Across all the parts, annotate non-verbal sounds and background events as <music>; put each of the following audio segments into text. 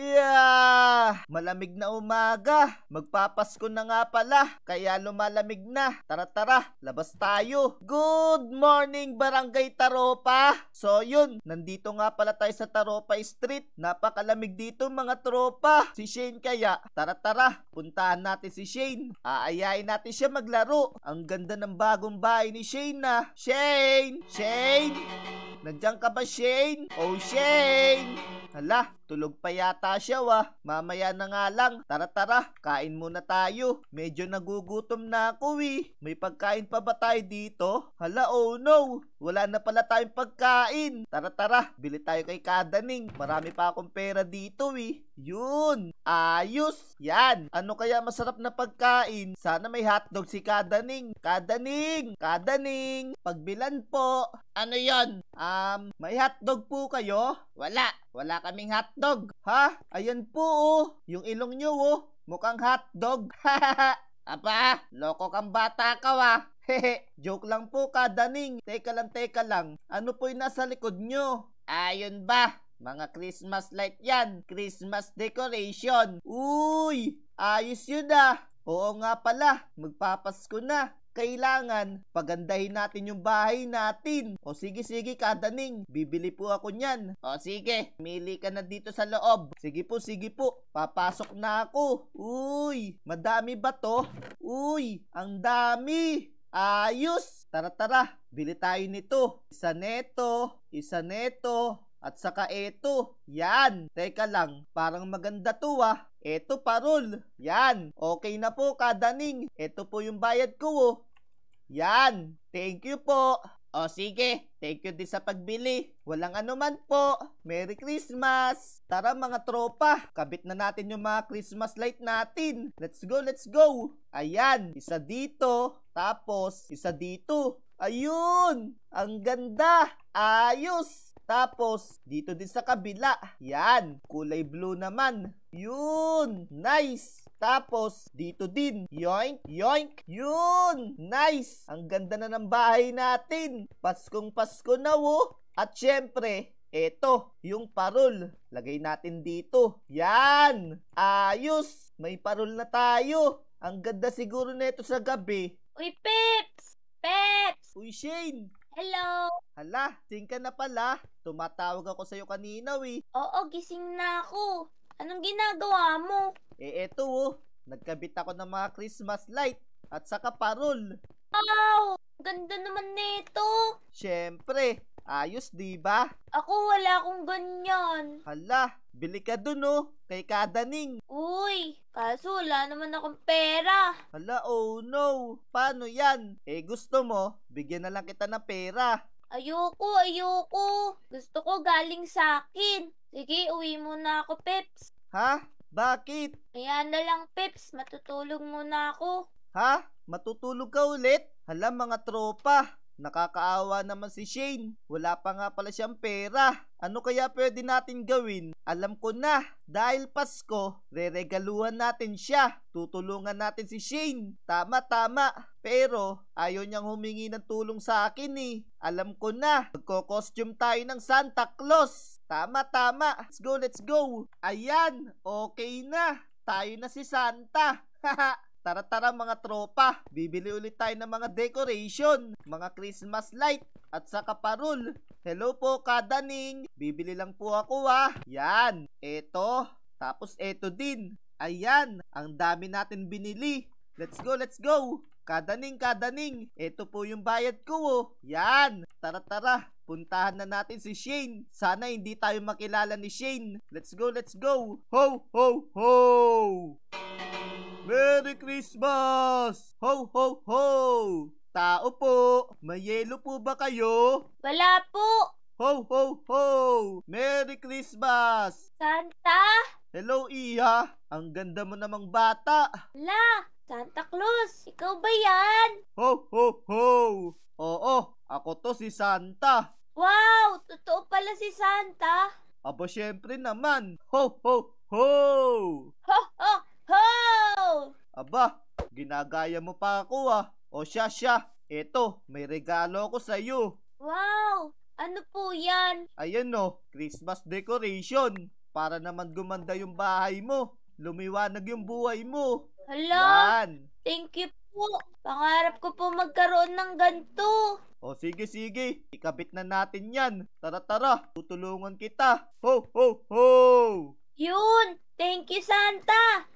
Yeah! Malamig na umaga. Magpapasko na nga pala. Kaya lumalamig na. Tara tara, labas tayo. Good morning Barangay Taropa. So yun, nandito nga pala tayo sa Taropa Street. Napakalamig dito mga tropa. Si Shane kaya. Tara tara, puntahan natin si Shane. Aayain natin siya maglaro. Ang ganda ng bagong bahay ni Shane na. Ah. Shane! Shane! Nandiyan ka ba, Shane? Oh, Shane! Hala, tulog pa yata siya wah. Mamaya na nga lang. Tara tara, kain muna tayo. Medyo nagugutom na ako eh. May pagkain pa ba tayo dito? Hala, oh no! Wala na pala tayong pagkain. Tara tara, bili tayo kay Kadaning. Marami pa akong pera dito eh. Yun! Ayos! Yan! Ano kaya masarap na pagkain? Sana may hotdog si Kadaning! Kadaning! Kadaning! Pagbilan po! Ano yon? Um, may hotdog po kayo? Wala! Wala kaming hotdog! Ha? Ayan po oh! Yung ilong nyo oh! Mukhang hotdog! <laughs> Aba, loko kang bata ka ah. <laughs> Hehe, joke lang po Kadaning! Teka lang, teka lang. Ano po yung nasa likod nyo? Ayun ba? Mga Christmas light yan. Christmas decoration. Uy! Ayos yun ah. Oo nga pala. Magpapasko na kailangan pagandahin natin yung bahay natin. O sige, sige, kadaning. Bibili po ako niyan. O sige, mili ka na dito sa loob. Sige po, sige po. Papasok na ako. Uy, madami ba to? Uy, ang dami. Ayos! Tara, tara. Bili tayo nito. Isa neto, isa neto, at saka eto, yan. Teka lang, parang maganda to ah. Eto parol, yan. Okay na po kadaning. Eto po yung bayad ko oh. Yan, thank you po. O sige, thank you din sa pagbili. Walang anuman po. Merry Christmas! Tara mga tropa, kabit na natin yung mga Christmas light natin. Let's go, let's go! Ayan, isa dito, tapos isa dito. Ayun! Ang ganda! Ayos! Tapos, dito din sa kabila. Yan. Kulay blue naman. Yun! Nice! Tapos, dito din. Yoink! Yoink! Yun! Nice! Ang ganda na ng bahay natin. Paskong Pasko na wo. Oh. At syempre, eto, yung parol. Lagay natin dito. Yan! Ayos! May parol na tayo. Ang ganda siguro nito sa gabi. Uy, Pips! Peps! Uy, Shane! Hello! Hala, ting ka na pala. Tumatawag ako sa'yo kanina, we. Oo, gising na ako. Anong ginagawa mo? Eh, eto oh. Nagkabit ako ng mga Christmas light at saka parol. Wow! Ganda naman nito. Siyempre, ayos di ba? Ako wala akong ganyan. Hala, bili ka dun oh, kay Kadaning. Uy, kaso wala naman akong pera. Hala, oh no, paano yan? Eh gusto mo, bigyan na lang kita ng pera. Ayoko, ayoko. Gusto ko galing sa akin. Sige, uwi muna ako, Peps. Ha? Bakit? Ayan na lang, Peps. Matutulog muna ako. Ha? Matutulog ka ulit? Hala mga tropa. Nakakaawa naman si Shane. Wala pa nga pala siyang pera. Ano kaya pwede natin gawin? Alam ko na, dahil Pasko, reregaluhan natin siya. Tutulungan natin si Shane. Tama, tama. Pero, ayaw niyang humingi ng tulong sa akin eh. Alam ko na, magko-costume tayo ng Santa Claus. Tama, tama. Let's go, let's go. Ayan, okay na. Tayo na si Santa. Haha. <laughs> Tara tara mga tropa, bibili ulit tayo ng mga decoration, mga Christmas light at saka parol. Hello po kadaning, bibili lang po ako ha. Yan, eto, tapos eto din. Ayan, ang dami natin binili. Let's go, let's go. Kadaning, kadaning. Ito po yung bayad ko oh. Yan. Tara, tara. Puntahan na natin si Shane. Sana hindi tayo makilala ni Shane. Let's go, let's go. Ho, ho, ho! Merry Christmas! Ho, ho, ho! Tao po, mayelo po ba kayo? Wala po! Ho, ho, ho! Merry Christmas! Santa! Hello, Iha! Ang ganda mo namang bata! La! Santa Claus! Ikaw ba yan? Ho, ho, ho! Oo, ako to si Santa! Wow! Totoo pala si Santa! Aba, syempre naman! Ho, ho, ho! Ho, ho, Ho! Aba, ginagaya mo pa ako ah. O siya siya, eto, may regalo ako sa iyo. Wow! Ano po yan? Ayan oh, Christmas decoration. Para naman gumanda yung bahay mo. Lumiwanag yung buhay mo. Hello? Yan. Thank you po. Pangarap ko po magkaroon ng ganto. O sige sige, ikabit na natin yan. Tara tara, tutulungan kita. Ho ho ho! Yun! Thank you Santa!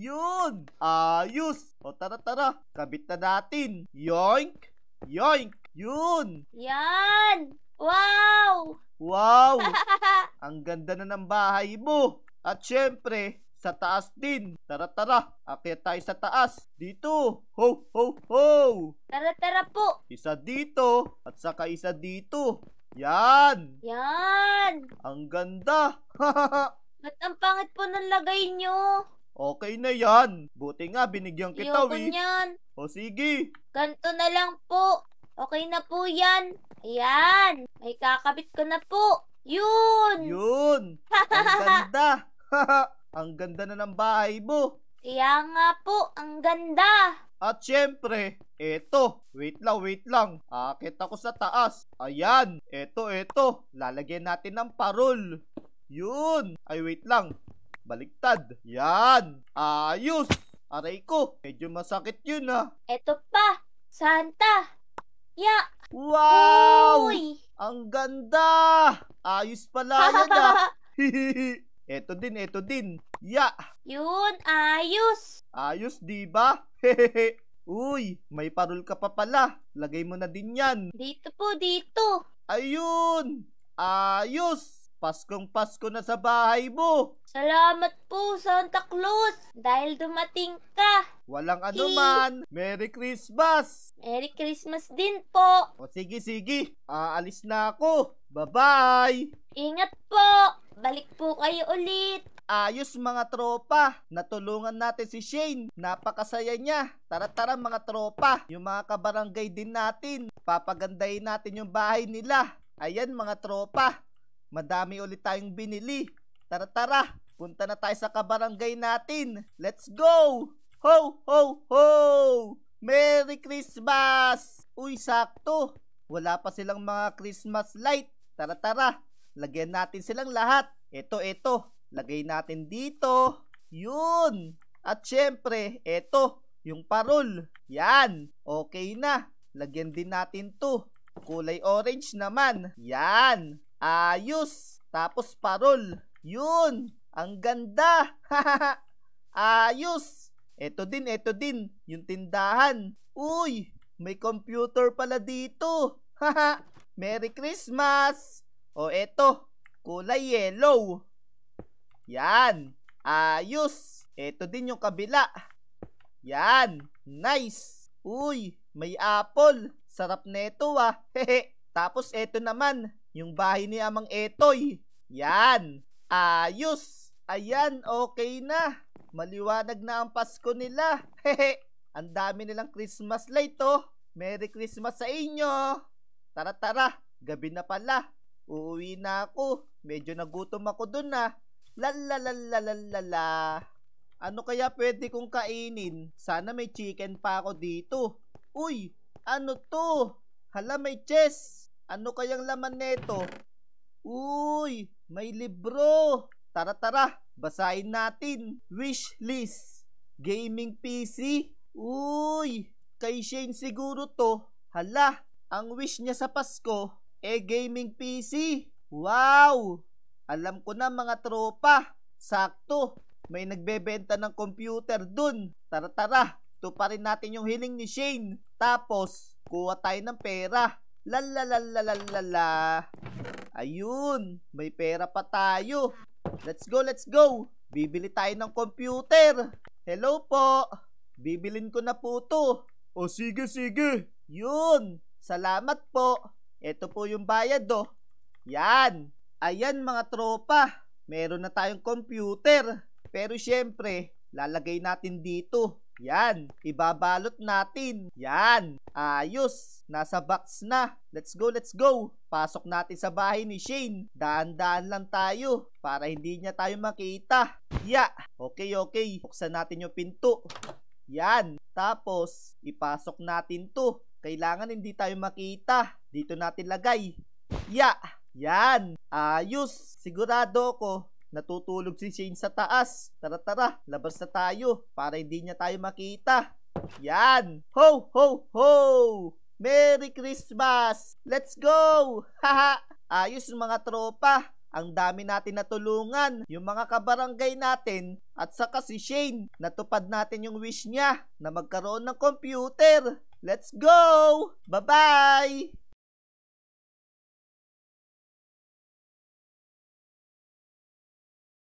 Yun! Ayos! O tara tara, kabit na natin. Yoink! Yoink! Yun! Yan! Wow! Wow! <laughs> Ang ganda na ng bahay mo. At syempre, sa taas din. Tara, tara. Akyat tayo sa taas. Dito. Ho, ho, ho. Tara, tara po. Isa dito. At saka isa dito. Yan. Yan. Ang ganda. <laughs> Ba't ang pangit po ng lagay nyo? Okay na yan. Buti nga, binigyan kita, Ayoko wi. niyan. O sige. Ganto na lang po. Okay na po yan. Ayan. May kakabit ko na po. Yun. Yun. Ang <laughs> ganda. <laughs> Ang ganda na ng bahay mo. Kaya nga po, ang ganda. At syempre, eto. Wait lang, wait lang. Akit ako sa taas. Ayan. Eto, eto. Lalagyan natin ng parol. Yun. Ay, wait lang. Baligtad. Yan! Ayos! Aray ko, medyo masakit yun ah. Eto pa, Santa! Ya! Wow! Uy! Ang ganda! Ayos pala yan ah. <laughs> <laughs> eto din, eto din. Ya! Yun, ayos! Ayos, di ba? <laughs> Uy, may parol ka pa pala. Lagay mo na din yan. Dito po, dito. Ayun! Ayos! Paskong Pasko na sa bahay mo! Salamat po, Santa Claus! Dahil dumating ka! Walang anuman! Hey. Merry Christmas! Merry Christmas din po! O sige, sige! Aalis na ako! Bye-bye! Ingat po! Balik po kayo ulit! Ayos mga tropa, natulungan natin si Shane. Napakasaya niya. Tara-tara mga tropa, yung mga kabarangay din natin. Papagandahin natin yung bahay nila. Ayan mga tropa, Madami ulit tayong binili. Tara tara, punta na tayo sa kabarangay natin. Let's go! Ho ho ho! Merry Christmas! Uy, sakto. Wala pa silang mga Christmas light. Tara tara, lagyan natin silang lahat. Ito, ito. Lagay natin dito. Yun! At syempre, ito, yung parol. Yan, okay na. Lagyan din natin to. Kulay orange naman. Yan. Ayos. Tapos parol. Yun. Ang ganda. <laughs> Ayos. Ito din, ito din. Yung tindahan. Uy, may computer pala dito. <laughs> Merry Christmas. O eto, kulay yellow. Yan. Ayos. Ito din yung kabila. Yan. Nice. Uy, may apple. Sarap neto ah. Hehe. <laughs> Tapos eto naman, yung bahay ni Amang Etoy. Yan. Ayos. Ayan, okay na. Maliwanag na ang Pasko nila. <laughs> Hehe. ang dami nilang Christmas light oh. Merry Christmas sa inyo. Tara tara, gabi na pala. Uuwi na ako. Medyo nagutom ako dun na. Ah. La la la la la la la. Ano kaya pwede kong kainin? Sana may chicken pa ako dito. Uy, ano to? Hala may chess. Ano kayang laman nito? Uy, may libro. Tara tara, basahin natin. Wish list. Gaming PC. Uy, kay Shane siguro to. Hala, ang wish niya sa Pasko eh gaming PC. Wow! Alam ko na mga tropa. Sakto, may nagbebenta ng computer dun. Tara tara, tuparin natin yung hiling ni Shane. Tapos, kuha tayo ng pera La la la la la la Ayun, may pera pa tayo. Let's go, let's go. Bibili tayo ng computer. Hello po. Bibilin ko na po to. O sige, sige. Yun. Salamat po. Ito po yung bayad do. Oh. Yan. Ayan mga tropa. Meron na tayong computer. Pero syempre, lalagay natin dito yan. Ibabalot natin. Yan. Ayos. Nasa box na. Let's go, let's go. Pasok natin sa bahay ni Shane. Daan-daan lang tayo para hindi niya tayo makita. Ya. Yeah. Okay, okay. Buksan natin yung pinto. Yan. Tapos, ipasok natin to. Kailangan hindi tayo makita. Dito natin lagay. Ya. Yeah. Yan. Ayos. Sigurado ko Natutulog si Shane sa taas. Tara tara, labas na tayo para hindi niya tayo makita. Yan! Ho! Ho! Ho! Merry Christmas! Let's go! <laughs> Haha! Ayos mga tropa. Ang dami natin natulungan, yung mga kabarangay natin at saka si Shane. Natupad natin yung wish niya na magkaroon ng computer. Let's go! Bye-bye!